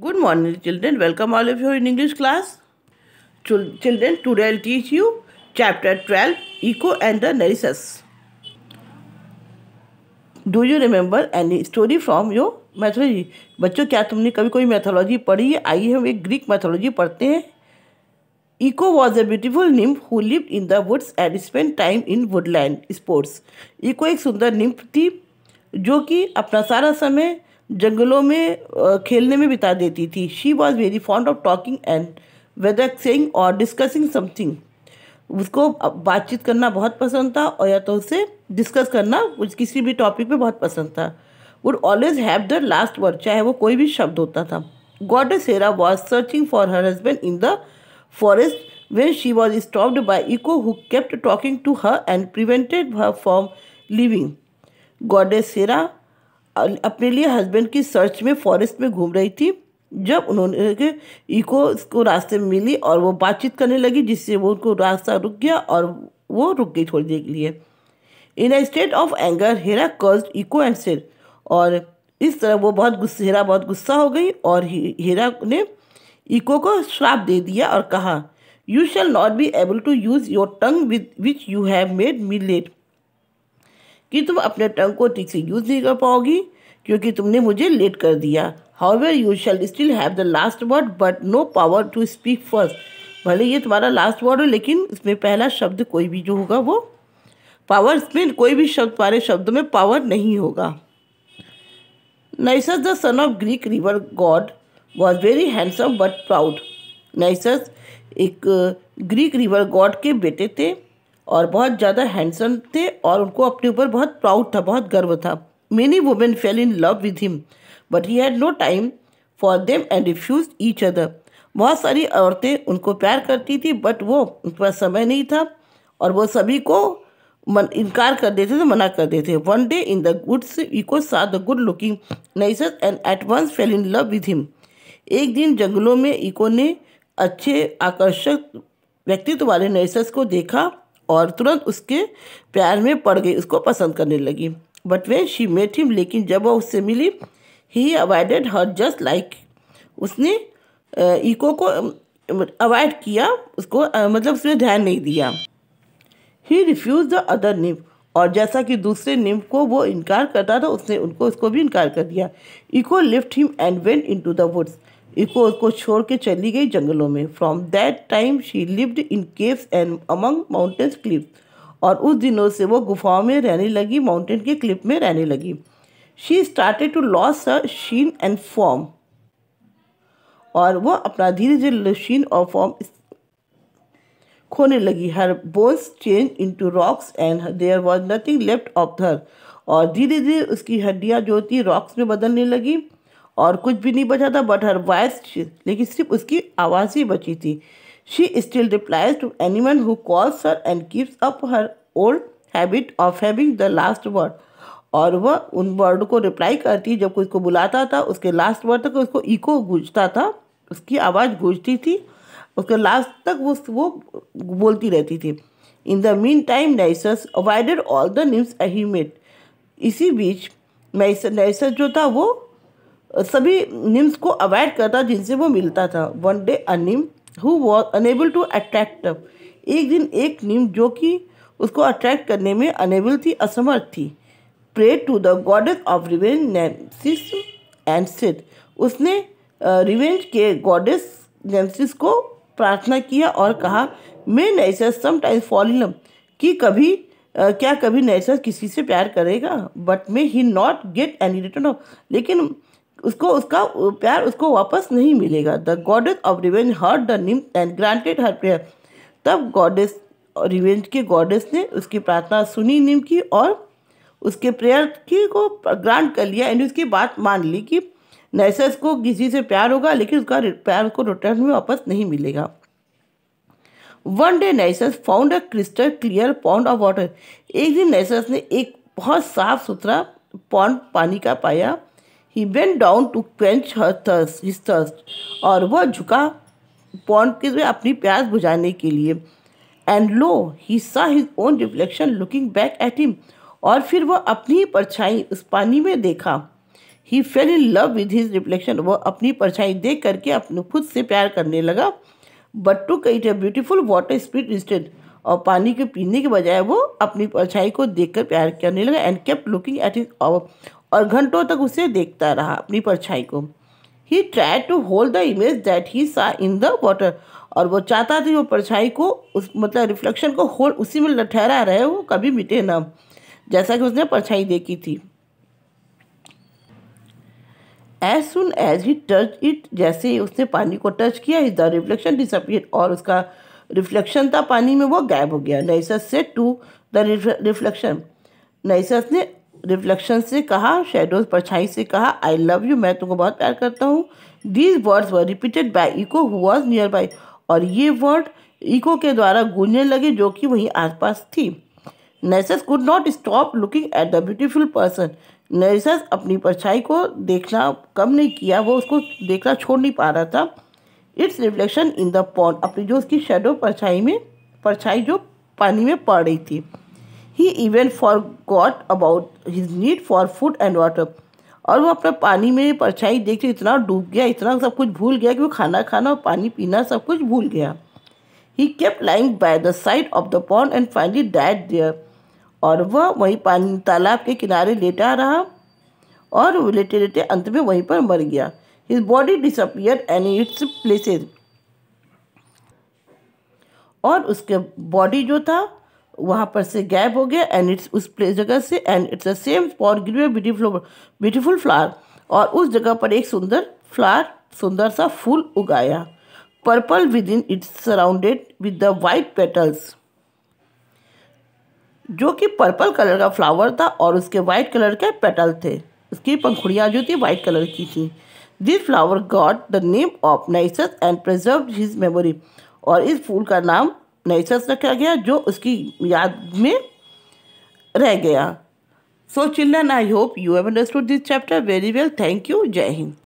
Good morning children welcome all of you in English class children today I'll teach you chapter 12, Eco and the Narcissus. Do you remember any story from your mythology बच्चों क्या तुमने कभी कोई mythology पढ़ी है आइए हम एक ग्रीक मैथोलॉजी पढ़ते हैं Echo was a beautiful nymph who live in the woods and spend time in woodland sports Echo एक सुंदर निम्प थी जो कि अपना सारा समय जंगलों में खेलने में बिता देती थी she was very fond of talking and whether saying और डिस्कसिंग समथिंग उसको बातचीत करना बहुत पसंद था और या तो उसे डिस्कस करना उस किसी भी टॉपिक पे बहुत पसंद था would always have the last word चाहे वो कोई भी शब्द होता था god Hera was searching for her husband in the forest when she was stopped by Echo who kept talking to her and prevented her from living goddess Hera अपने लिए husband की सर्च में फॉरेस्ट में घूम रही थी जब उन्होंने के ईको को रास्ते में मिली और वो बातचीत करने लगी जिससे वो उनको रास्ता रुक गया और वो रुक गई थोड़ी देर के लिए in a state of anger Hera curse Echo and said और इस तरह वो बहुत गुस्सा हेरा बहुत गुस्सा हो गई और हेरा ने ईको को श्राप दे दिया और कहा you shall not be able to use your tongue with which you have made me late कि तुम अपने टंग को ठीक से यूज़ नहीं कर पाओगी क्योंकि तुमने मुझे लेट कर दिया however you shall still have the last word but no power to speak first भले ये तुम्हारा लास्ट वर्ड हो लेकिन इसमें पहला शब्द कोई भी जो होगा वो पावर इसमें कोई भी शब्द तुम्हारे शब्द में पावर नहीं होगा Narcissus the son of Greek river god was very handsome but proud Narcissus एक ग्रीक रिवर गॉड के बेटे थे और बहुत ज़्यादा हैंडसम थे और उनको अपने ऊपर बहुत प्राउड था बहुत गर्व था many women fell in love with him but he had no time for them and refuse each other बहुत सारी औरतें उनको प्यार करती थी बट वो उनके पास समय नहीं था और वो सभी को मन इनकार कर देते थे मना कर देते one day in the woods Echo saw the good looking Narcissus and at once fell in love with him एक दिन जंगलों में इको ने अच्छे आकर्षक व्यक्तित्व वाले नर्सस को देखा और तुरंत उसके प्यार में पड़ गई उसको पसंद करने लगी but when she met him लेकिन जब वह उससे मिली he avoided her just like उसने ईको को अवॉइड किया उसको मतलब उसमें ध्यान नहीं दिया he refused the other name और जैसा कि दूसरे निम्ब को वो इनकार करता था उसने उनको उसको भी इनकार कर दिया Echo left him and went into the woods Echo उसको छोड़ के चली गई जंगलों में from that time she lived in caves and among mountains cliff और उस दिनों से वो गुफाओं में रहने लगी माउंटेन के क्लिप में रहने लगी she started to lose a sheen and form और वो अपना धीरे धीरे शीन और फॉर्म खोने लगी her bones change into rocks and there was nothing left of her और धीरे धीरे उसकी हड्डियाँ जो थी रॉक्स में बदलने लगी और कुछ भी नहीं बचा था बट हर वॉइस लेकिन सिर्फ उसकी आवाज़ ही बची थी she still replies to anyone who calls her and keeps up her old habit of having the last word और वह उन वर्ड को रिप्लाई करती जब कोई उसको बुलाता था उसके लास्ट वर्ड तक उसको इको गूंजता था उसकी आवाज़ गूंजती थी उसके लास्ट तक वो वो बोलती रहती थी in the mean time Narcissus avoided all the nymphs he met इसी बीच नाइसस जो था वो सभी निम्स को अवॉइड करता जिनसे वो मिलता था one day a nymph who was unable to attract up एक दिन एक निम जो कि उसको अट्रैक्ट करने में अनेबल थी असमर्थ थी pray to the goddess of revenge Nemesis and said उसने रिवेंज के गॉडेस नेमसिस को प्रार्थना किया और कहा मैं नैसर समटाइम्स फॉल इन कि कभी Uh, क्या कभी नैसर किसी से प्यार करेगा but may he not get any return of लेकिन उसको उसका प्यार उसको वापस नहीं मिलेगा the goddess of revenge heard the nymph and granted her prayer तब गॉडेस रिवेंज के गॉडेस ने उसकी प्रार्थना सुनी निम की और उसके प्रेयर की को ग्रांट कर लिया एंड उसकी बात मान ली कि नैसेस को किसी से प्यार होगा लेकिन उसका प्यार उसको रिटर्न में वापस नहीं मिलेगा one day Narcissus found a crystal clear pond of water एक दिन नैसस ने एक बहुत साफ सुथरा पॉन्ड पानी का पाया he bent down to quench her thirst his thirst और वह झुका पॉन्ड के अपनी प्यास बुझाने के लिए and lo he saw his own reflection looking back at him और फिर वह अपनी ही परछाई उस पानी में देखा he fell in love with his reflection वह अपनी परछाई देख करके अपने खुद से प्यार करने लगा बट टू कई a beautiful water spirit instant और पानी के पीने के बजाय वो अपनी परछाई को देखकर प्यार करने लगा and kept looking at his और घंटों तक उसे देखता रहा अपनी परछाई को he tried to hold the image that he saw in the water और वो चाहता था वो परछाई को उस मतलब रिफ्लेक्शन को होल्ड उसी में ठहरा रहे वो कभी मिटे ना जैसा कि उसने परछाई देखी थी as soon as he touch it जैसे ही उसने पानी को टच किया इज द रिफ्लेक्शन डिसअपियर और उसका रिफ्लेक्शन था पानी में वो गायब हो गया नैसस से टू द रिफ्लेक्शन नैसस ने रिफ्लेक्शन से कहा शेडोज परछाई से कहा आई लव यू मैं तुमको बहुत प्यार करता हूँ these words were repeated by Echo who was nearby और ये वर्ड इको के द्वारा गूंजने लगे जो कि वहीं आसपास थी Narcissus could not stop looking at the beautiful person Narcissus अपनी परछाई को देखना कम नहीं किया वो उसको देखना छोड़ नहीं पा रहा था its reflection in the pond अपनी जो उसकी शेडो परछाई में परछाई जो पानी में पड़ रही थी he even forgot about his need for food and water और वो अपने पानी में परछाई देख के इतना डूब गया इतना सब कुछ भूल गया कि वो खाना खाना और पानी पीना सब कुछ भूल गया he kept lying by the side of the pond and finally died there और वह वहीं पानी तालाब के किनारे लेटा रहा और लेटे लेटे अंत में वहीं पर मर गया his body disappear and its places और उसके बॉडी जो था वहाँ पर से गैप हो गया एंड इट्स उस प्लेस जगह से and its a same pot grew beautiful beautiful flower और उस जगह पर एक सुंदर फ्लावर सुंदर सा फूल उगाया purple within its surrounded with the white petals जो कि पर्पल कलर का फ्लावर था और उसके वाइट कलर के पेटल थे उसकी पंखुड़ियाँ जो थी वाइट कलर की थी this flower got the name of Narcissus and preserve his memory और इस फूल का नाम नैसस रखा गया जो उसकी याद में रह गया so children I hope you have understood this chapter very well thank you Jai Hind